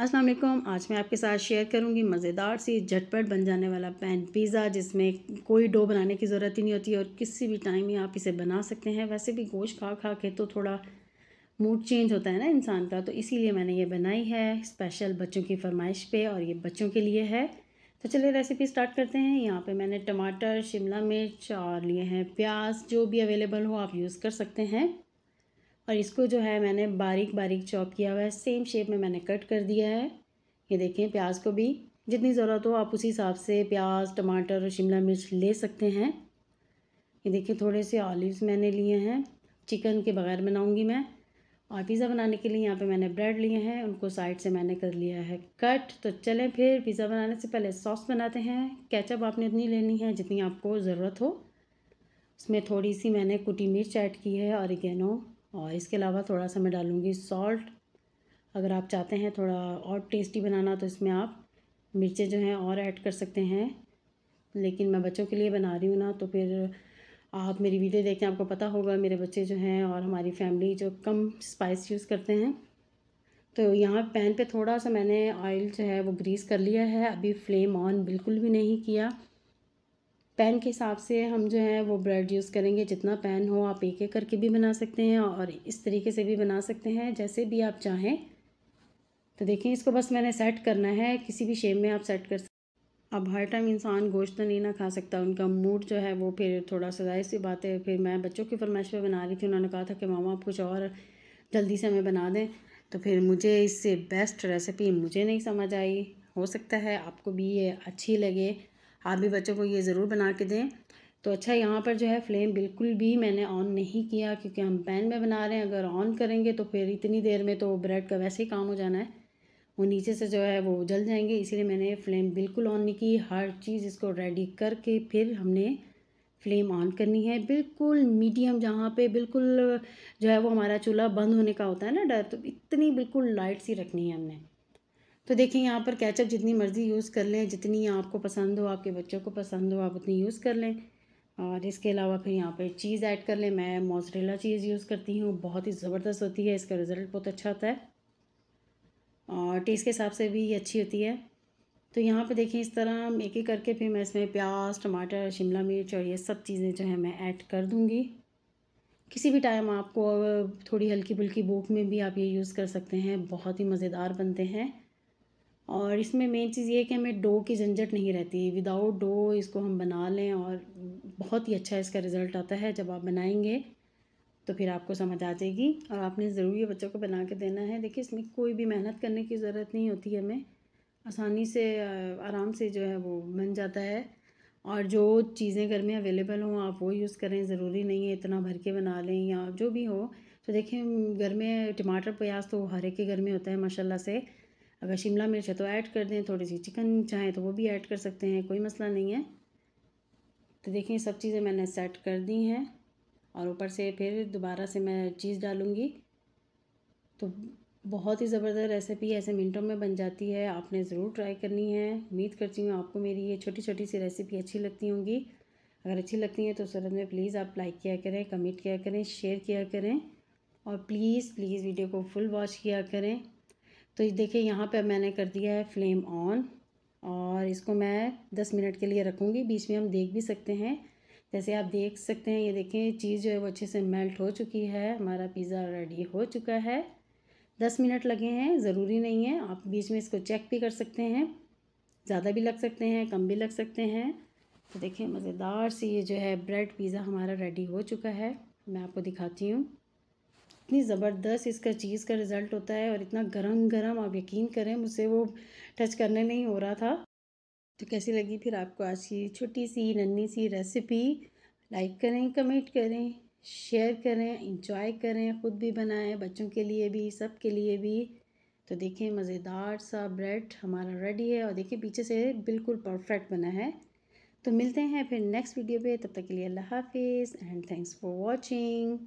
अस्सलाम वालेकुम आज मैं आपके साथ शेयर करूंगी मज़ेदार सी झटपट बन जाने वाला पैन पिज़्ज़ा जिसमें कोई डो बनाने की ज़रूरत ही नहीं होती और किसी भी टाइम में आप इसे बना सकते हैं वैसे भी गोश्त खा खा के तो थोड़ा मूड चेंज होता है ना इंसान का तो इसीलिए मैंने ये बनाई है स्पेशल बच्चों की फरमाइश पे और ये बच्चों के लिए है तो चलिए रेसिपी स्टार्ट करते हैं यहाँ पे मैंने टमाटर शिमला मिर्च और लिए हैं प्याज जो भी अवेलेबल हो आप यूज़ कर सकते हैं और इसको जो है मैंने बारीक बारीक चॉप किया हुआ है सेम शेप में मैंने कट कर दिया है ये देखें प्याज को भी जितनी ज़रूरत हो आप उसी हिसाब से प्याज टमाटर और शिमला मिर्च ले सकते हैं ये देखिए थोड़े से ऑलिव्स मैंने लिए हैं चिकन के बगैर बनाऊंगी मैं और पिज़्ज़ा बनाने के लिए यहाँ पे मैंने ब्रेड लिए हैं उनको साइड से मैंने कर लिया है कट तो चलें फिर पिज़्ज़ा बनाने से पहले सॉस बनाते हैं कैचअप आपने इतनी लेनी है जितनी आपको ज़रूरत हो उसमें थोड़ी सी मैंने कुटी मिर्च ऐड की है और और इसके अलावा थोड़ा सा मैं डालूँगी सॉल्ट अगर आप चाहते हैं थोड़ा और टेस्टी बनाना तो इसमें आप मिर्चें जो हैं और ऐड कर सकते हैं लेकिन मैं बच्चों के लिए बना रही हूँ ना तो फिर आप मेरी वीडियो देखें आपको पता होगा मेरे बच्चे जो हैं और हमारी फैमिली जो कम स्पाइस यूज़ करते हैं तो यहाँ पैन पे थोड़ा सा मैंने ऑयल जो है वो ग्रीस कर लिया है अभी फ्लेम ऑन बिल्कुल भी नहीं किया पैन के हिसाब से हम जो है वो ब्रेड यूज़ करेंगे जितना पैन हो आप एक एक करके भी बना सकते हैं और इस तरीके से भी बना सकते हैं जैसे भी आप चाहें तो देखें इसको बस मैंने सेट करना है किसी भी शेप में आप सेट कर सकते अब हर टाइम इंसान गोश्त नहीं ना खा सकता उनका मूड जो है वो फिर थोड़ा सा जाहिर सी बात है फिर मैं बच्चों की फरमाइश पर बना रही थी उन्होंने कहा था कि मामा आप कुछ और जल्दी से हमें बना दें तो फिर मुझे इससे बेस्ट रेसिपी मुझे नहीं समझ आई हो सकता है आपको भी ये अच्छी लगे आप भी बच्चों को ये ज़रूर बना के दें तो अच्छा यहाँ पर जो है फ्लेम बिल्कुल भी मैंने ऑन नहीं किया क्योंकि हम पैन में बना रहे हैं अगर ऑन करेंगे तो फिर इतनी देर में तो ब्रेड का वैसे ही काम हो जाना है वो नीचे से जो है वो जल जाएंगे इसीलिए मैंने फ्लेम बिल्कुल ऑन नहीं की हर चीज़ इसको रेडी करके फिर हमने फ्लेम ऑन करनी है बिल्कुल मीडियम जहाँ पे बिल्कुल जो है वो हमारा चूल्हा बंद होने का होता है ना डर तो इतनी बिल्कुल लाइट सी रखनी है हमने तो देखिए यहाँ पर कैचअप जितनी मर्ज़ी यूज़ कर लें जितनी आपको पसंद हो आपके बच्चों को पसंद हो आप उतनी यूज़ कर लें और इसके अलावा फिर यहाँ पर चीज़ ऐड कर लें मैं मोजरेला चीज़ यूज़ करती हूँ बहुत ही ज़बरदस्त होती है इसका रिज़ल्ट बहुत अच्छा होता है और टेस्ट के हिसाब से भी ये अच्छी होती है तो यहाँ पे देखिए इस तरह एक एक करके फिर मैं इसमें प्याज टमाटर शिमला मिर्च और ये सब चीज़ें जो है मैं ऐड कर दूँगी किसी भी टाइम आपको थोड़ी हल्की फुल्की भूख में भी आप ये यूज़ कर सकते हैं बहुत ही मज़ेदार बनते हैं और इसमें मेन चीज़ ये है कि हमें डो की झंझट नहीं रहती विदाउट डो इसको हम बना लें और बहुत ही अच्छा इसका रिज़ल्ट आता है जब आप बनाएंगे तो फिर आपको समझ आ जाएगी और आपने ज़रूर ये बच्चों को बना के देना है देखिए इसमें कोई भी मेहनत करने की ज़रूरत नहीं होती हमें आसानी से आराम से जो है वो बन जाता है और जो चीज़ें घर में अवेलेबल हों आप वो यूज़ करें ज़रूरी नहीं है इतना भर के बना लें या जो भी हो तो देखिए घर में टमाटर प्याज तो हर एक के घर में होता है माशाल्लाह से अगर शिमला मिर्च है तो ऐड कर दें थोड़ी सी चिकन चाहें तो वो भी ऐड कर सकते हैं कोई मसला नहीं है तो देखिए सब चीज़ें मैंने सेट कर दी हैं और ऊपर से फिर दोबारा से मैं चीज़ डालूँगी तो बहुत ही ज़बरदस्त रेसिपी ऐसे मिनटों में बन जाती है आपने ज़रूर ट्राई करनी है उम्मीद करती हूँ आपको मेरी ये छोटी छोटी सी रेसिपी अच्छी लगती होंगी अगर अच्छी लगती है तो सूरत में प्लीज़ आप लाइक किया करें कमेंट किया करें शेयर किया करें और प्लीज़ प्लीज़ वीडियो को फुल वॉच किया करें तो देखिए यहाँ पे मैंने कर दिया है फ्लेम ऑन और इसको मैं दस मिनट के लिए रखूँगी बीच में हम देख भी सकते हैं जैसे आप देख सकते हैं ये देखें चीज़ जो है वो अच्छे से मेल्ट हो चुकी है हमारा पिज़्ज़ा रेडी हो चुका है दस मिनट लगे हैं ज़रूरी नहीं है आप बीच में इसको चेक भी कर सकते हैं ज़्यादा भी लग सकते हैं कम भी लग सकते हैं तो देखें मज़ेदार सी ये जो है ब्रेड पिज़्ज़ा हमारा रेडी हो चुका है मैं आपको दिखाती हूँ इतनी ज़बरदस्त इसका चीज़ का रिज़ल्ट होता है और इतना गरम गरम आप यकीन करें मुझसे वो टच करने नहीं हो रहा था तो कैसी लगी फिर आपको आज की छोटी सी नन्ही सी रेसिपी लाइक करें कमेंट करें शेयर करें इंजॉय करें ख़ुद भी बनाएं बच्चों के लिए भी सब के लिए भी तो देखें मज़ेदार सा ब्रेड हमारा रेडी है और देखिए पीछे से बिल्कुल परफेक्ट बना है तो मिलते हैं फिर नेक्स्ट वीडियो पे तब तक के लिए अल्लाह हाफिज़ एंड थैंक्स फॉर वॉचिंग